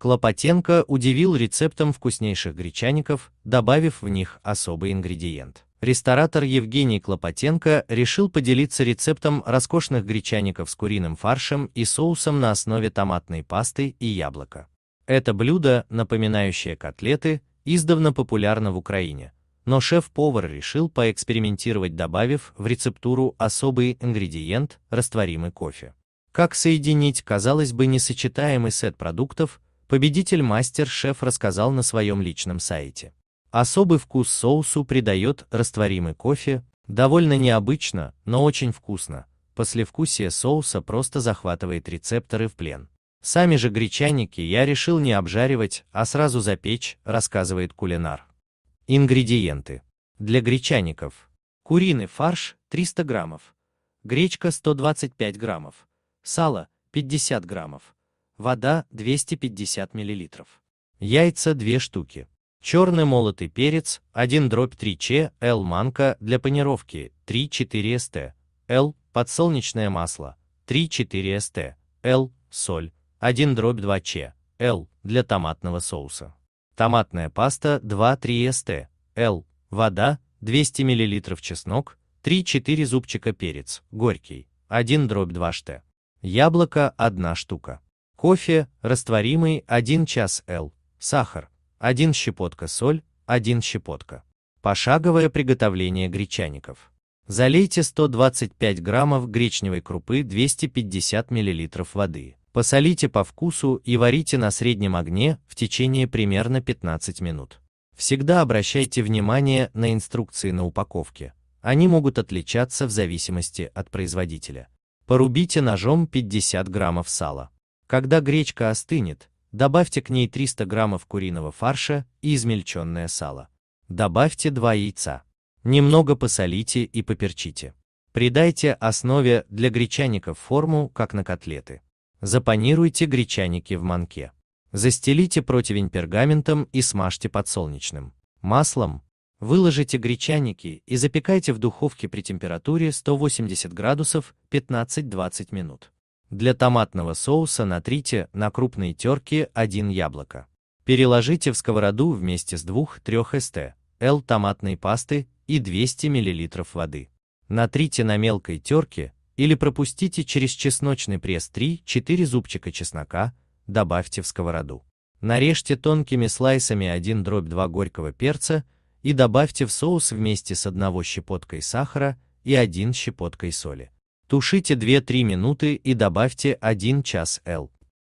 Клопотенко удивил рецептом вкуснейших гречаников, добавив в них особый ингредиент. Ресторатор Евгений Клопотенко решил поделиться рецептом роскошных гречаников с куриным фаршем и соусом на основе томатной пасты и яблока. Это блюдо, напоминающее котлеты, издавна популярно в Украине, но шеф-повар решил поэкспериментировать, добавив в рецептуру особый ингредиент – растворимый кофе. Как соединить, казалось бы, несочетаемый сет продуктов – победитель мастер-шеф рассказал на своем личном сайте. Особый вкус соусу придает растворимый кофе, довольно необычно, но очень вкусно. Послевкусие соуса просто захватывает рецепторы в плен. Сами же гречаники я решил не обжаривать, а сразу запечь, рассказывает кулинар. Ингредиенты. Для гречаников. Куриный фарш 300 граммов. Гречка 125 граммов. Сало 50 граммов вода 250 мл, яйца 2 штуки, черный молотый перец 1 дробь 3 ч, л манка для панировки 3-4 ст, л подсолнечное масло 3-4 ст, л соль 1 дробь 2 ч, л для томатного соуса, томатная паста 2-3 ст, л вода 200 мл чеснок, 3-4 зубчика перец, горький, 1 дробь 2 шт. Яблоко 1 штука кофе, растворимый 1 час л. сахар, 1 щепотка соль, 1 щепотка. Пошаговое приготовление гречаников. Залейте 125 граммов гречневой крупы 250 миллилитров воды. Посолите по вкусу и варите на среднем огне в течение примерно 15 минут. Всегда обращайте внимание на инструкции на упаковке. Они могут отличаться в зависимости от производителя. Порубите ножом 50 граммов сала. Когда гречка остынет, добавьте к ней 300 граммов куриного фарша и измельченное сало. Добавьте 2 яйца. Немного посолите и поперчите. Придайте основе для гречаников форму, как на котлеты. Запанируйте гречаники в манке. Застелите противень пергаментом и смажьте подсолнечным маслом. Выложите гречаники и запекайте в духовке при температуре 180 градусов 15-20 минут. Для томатного соуса натрите на крупной терке 1 яблоко. Переложите в сковороду вместе с 2-3 ст. л. томатной пасты и 200 мл воды. Натрите на мелкой терке или пропустите через чесночный пресс 3-4 зубчика чеснока, добавьте в сковороду. Нарежьте тонкими слайсами 1 дробь 2 горького перца и добавьте в соус вместе с 1 щепоткой сахара и 1 щепоткой соли. Тушите 2-3 минуты и добавьте 1 час L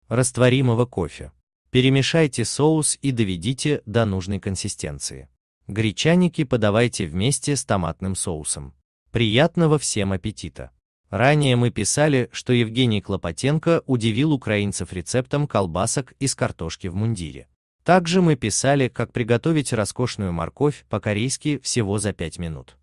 растворимого кофе. Перемешайте соус и доведите до нужной консистенции. Гречаники подавайте вместе с томатным соусом. Приятного всем аппетита! Ранее мы писали, что Евгений Клопотенко удивил украинцев рецептом колбасок из картошки в мундире. Также мы писали, как приготовить роскошную морковь по-корейски всего за 5 минут.